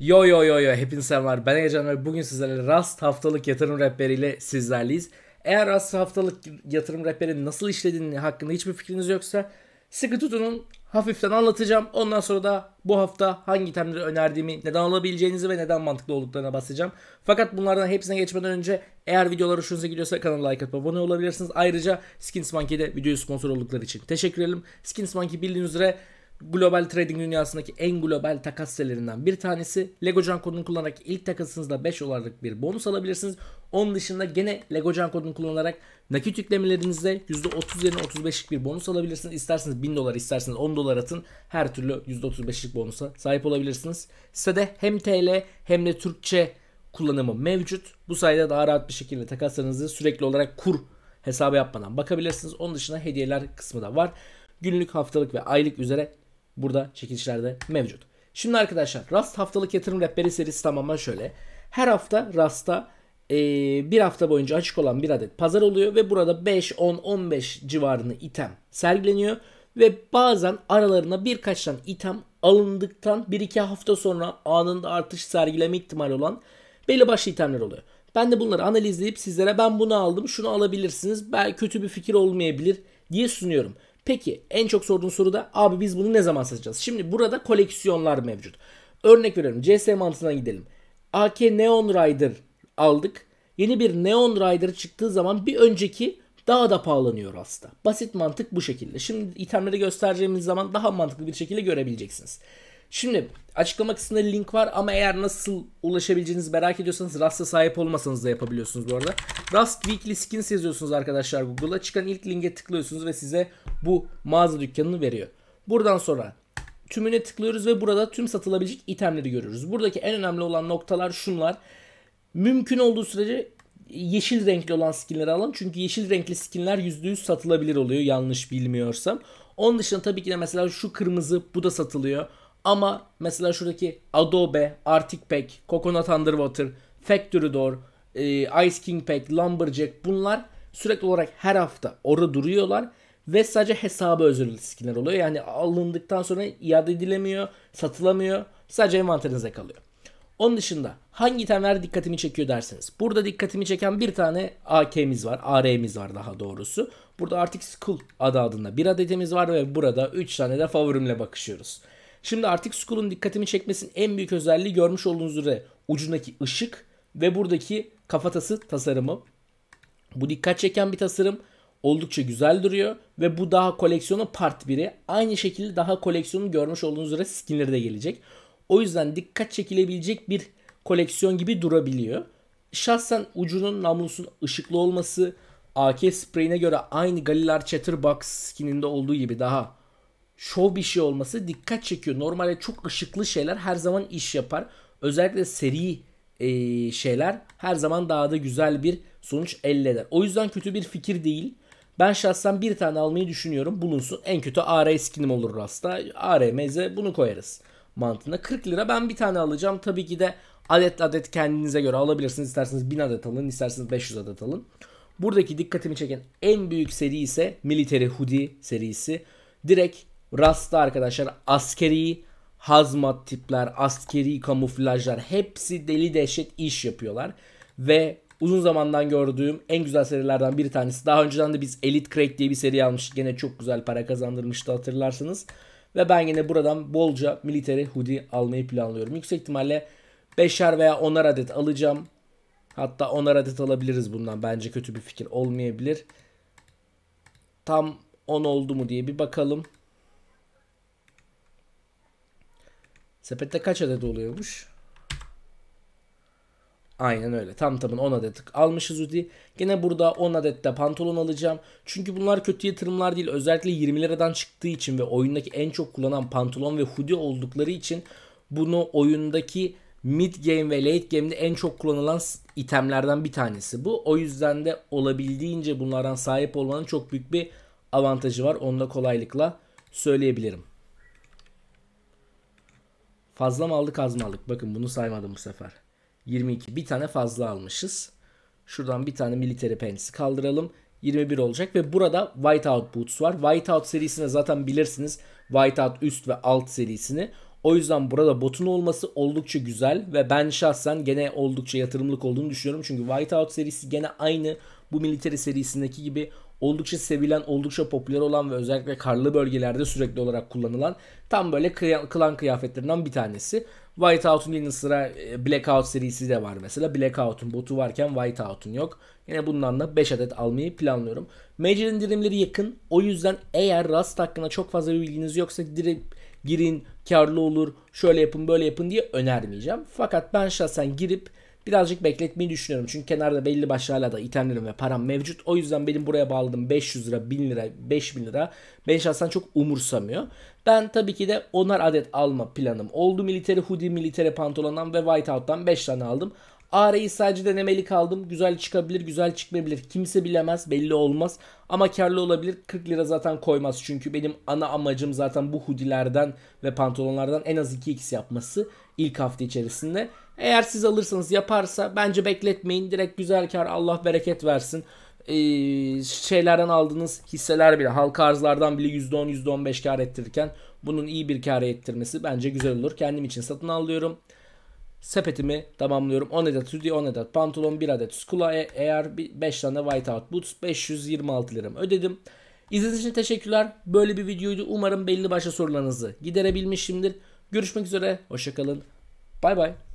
Yo yo yo yo hepiniz selamlar ben Ecan ve bugün sizlerle Rust haftalık yatırım rehberiyle sizlerleyiz. Eğer Rust haftalık yatırım rehberinin nasıl işlediğini hakkında hiçbir fikriniz yoksa sıkı tutunun hafiften anlatacağım. Ondan sonra da bu hafta hangi itemleri önerdiğimi, neden alabileceğinizi ve neden mantıklı olduklarına bahsedeceğim. Fakat bunlardan hepsine geçmeden önce eğer videolar hoşunuza gidiyorsa kanala like atıp abone olabilirsiniz. Ayrıca Skins Monkey'de videoyu sponsor oldukları için teşekkür ederim. Skins Monkey bildiğiniz üzere global trading dünyasındaki en global takas sitelerinden bir tanesi. Legocan kodunu kullanarak ilk takasınızda 5 dolarlık bir bonus alabilirsiniz. Onun dışında gene Legocan kodunu kullanarak nakit yüklemelerinizde %30 yerine 35'lik bir bonus alabilirsiniz. İsterseniz 1000 dolar isterseniz 10 dolar atın her türlü %35'lik bonusa sahip olabilirsiniz. Sitede hem TL hem de Türkçe kullanımı mevcut. Bu sayede daha rahat bir şekilde takaslarınızı sürekli olarak kur hesabı yapmadan bakabilirsiniz. Onun dışında hediyeler kısmı da var. Günlük, haftalık ve aylık üzere burada çekilişlerde mevcut. Şimdi arkadaşlar Rast haftalık yatırım rehberi serisi tamamen şöyle. Her hafta Rast'ta e, bir hafta boyunca açık olan bir adet pazar oluyor ve burada 5, 10, 15 civarını item sergileniyor. Ve bazen aralarına birkaç tane item alındıktan 1-2 hafta sonra anında artış sergileme ihtimali olan belli başlı itemler oluyor. Ben de bunları analizleyip sizlere ben bunu aldım şunu alabilirsiniz. Belki kötü bir fikir olmayabilir diye sunuyorum. Peki en çok sorduğun soru da abi biz bunu ne zaman satacağız? Şimdi burada koleksiyonlar mevcut. Örnek veriyorum CS mantığına gidelim. AK Neon Rider aldık. Yeni bir Neon Rider çıktığı zaman bir önceki daha da pahalanıyor aslında. Basit mantık bu şekilde. Şimdi itemleri göstereceğimiz zaman daha mantıklı bir şekilde görebileceksiniz. Şimdi açıklama kısmında link var ama eğer nasıl ulaşabileceğinizi merak ediyorsanız Rust'a sahip olmasanız da yapabiliyorsunuz bu arada. Rust Weekly Skins yazıyorsunuz arkadaşlar Google'a. Çıkan ilk linke tıklıyorsunuz ve size bu mağaza dükkanını veriyor. Buradan sonra tümüne tıklıyoruz ve burada tüm satılabilecek itemleri görüyoruz. Buradaki en önemli olan noktalar şunlar. Mümkün olduğu sürece yeşil renkli olan skinleri alın. Çünkü yeşil renkli skinler %100 satılabilir oluyor yanlış bilmiyorsam. Onun dışında tabii ki de mesela şu kırmızı bu da satılıyor. Ama mesela şuradaki Adobe, Arctic Pack, Coconut Underwater, Factory Door, e, Ice King Pack, Lumberjack bunlar sürekli olarak her hafta orada duruyorlar ve sadece hesaba özel riskler oluyor. Yani alındıktan sonra iade edilemiyor, satılamıyor. Sadece envanterinize kalıyor. Onun dışında hangi itemler dikkatimi çekiyor derseniz. Burada dikkatimi çeken bir tane AK'miz var. AR'miz var daha doğrusu. Burada artık Skull adı adında bir adetimiz var ve burada 3 tane de favorimle bakışıyoruz. Şimdi artık Skull'un dikkatimi çekmesinin en büyük özelliği görmüş olduğunuz üzere ucundaki ışık ve buradaki kafatası tasarımı. Bu dikkat çeken bir tasarım. Oldukça güzel duruyor ve bu daha koleksiyona part 1'i. Aynı şekilde daha koleksiyonu görmüş olduğunuz üzere skinleri de gelecek. O yüzden dikkat çekilebilecek bir koleksiyon gibi durabiliyor. Şahsen ucunun namlusun ışıklı olması AK spreyine göre aynı Galilar Chatterbox skininde olduğu gibi daha şov bir şey olması dikkat çekiyor. Normalde çok ışıklı şeyler her zaman iş yapar. Özellikle seri e, şeyler her zaman daha da güzel bir sonuç elde eder. O yüzden kötü bir fikir değil. Ben şahsen bir tane almayı düşünüyorum. Bulunsun. En kötü AR skinim olur rasta. AR meze bunu koyarız mantığında. 40 lira ben bir tane alacağım. Tabii ki de adet adet kendinize göre alabilirsiniz. İsterseniz 1000 adet alın, isterseniz 500 adet alın. Buradaki dikkatimi çeken en büyük seri ise Military Hoodie serisi. Direkt Rasta arkadaşlar askeri hazmat tipler, askeri kamuflajlar hepsi deli dehşet iş yapıyorlar. Ve uzun zamandan gördüğüm en güzel serilerden bir tanesi. Daha önceden de biz Elite crate diye bir seri almıştık. Gene çok güzel para kazandırmıştı hatırlarsınız. Ve ben yine buradan bolca military hoodie almayı planlıyorum. Yüksek ihtimalle 5'er veya 10'ar adet alacağım. Hatta 10'ar adet alabiliriz bundan. Bence kötü bir fikir olmayabilir. Tam 10 oldu mu diye bir bakalım. Sepette kaç adet oluyormuş? Aynen öyle. Tam tamın 10 adet almışız Udi. Gene burada 10 adet de pantolon alacağım. Çünkü bunlar kötü yatırımlar değil. Özellikle 20 liradan çıktığı için ve oyundaki en çok kullanan pantolon ve hoodie oldukları için bunu oyundaki mid game ve late game'de en çok kullanılan itemlerden bir tanesi bu. O yüzden de olabildiğince bunlardan sahip olmanın çok büyük bir avantajı var. Onu da kolaylıkla söyleyebilirim. Fazla mı aldık az mı aldık? Bakın bunu saymadım bu sefer. 22. Bir tane fazla almışız. Şuradan bir tane military pensi kaldıralım. 21 olacak ve burada whiteout boots var. Whiteout serisine zaten bilirsiniz. Whiteout üst ve alt serisini. O yüzden burada botun olması oldukça güzel ve ben şahsen gene oldukça yatırımlık olduğunu düşünüyorum. Çünkü Whiteout serisi gene aynı bu military serisindeki gibi oldukça sevilen, oldukça popüler olan ve özellikle karlı bölgelerde sürekli olarak kullanılan tam böyle klan kıyafetlerinden bir tanesi. Whiteout'un yanı sıra e, Blackout serisi de var mesela. Blackout'un botu varken Whiteout'un yok. Yine bundan da 5 adet almayı planlıyorum. Major indirimleri yakın. O yüzden eğer Rust hakkında çok fazla bir bilginiz yoksa direkt girin, karlı olur, şöyle yapın böyle yapın diye önermeyeceğim. Fakat ben şahsen girip birazcık bekletmeyi düşünüyorum. Çünkü kenarda belli başlı hala da itemlerim ve param mevcut. O yüzden benim buraya bağladığım 500 lira, 1000 lira, 5000 lira beni şahsen çok umursamıyor. Ben tabii ki de onar adet alma planım oldu. Militeri hoodie, militeri pantolondan ve whiteout'tan 5 tane aldım. AR'yi sadece denemeli kaldım. Güzel çıkabilir, güzel çıkmayabilir. Kimse bilemez, belli olmaz. Ama karlı olabilir. 40 lira zaten koymaz. Çünkü benim ana amacım zaten bu hudilerden ve pantolonlardan en az 2x yapması ilk hafta içerisinde. Eğer siz alırsanız yaparsa bence bekletmeyin. Direkt güzel kar Allah bereket versin. Ee, şeylerden aldığınız hisseler bile halka arzlardan bile %10 %15 kar ettirirken bunun iyi bir kar ettirmesi bence güzel olur. Kendim için satın alıyorum sepetimi tamamlıyorum. 10 adet hoodie, 10 adet pantolon, 1 adet skula e, eğer 5 tane out boots 526 liram ödedim. İzlediğiniz için teşekkürler. Böyle bir videoydu. Umarım belli başlı sorularınızı giderebilmişimdir. Görüşmek üzere. Hoşçakalın. Bay bay.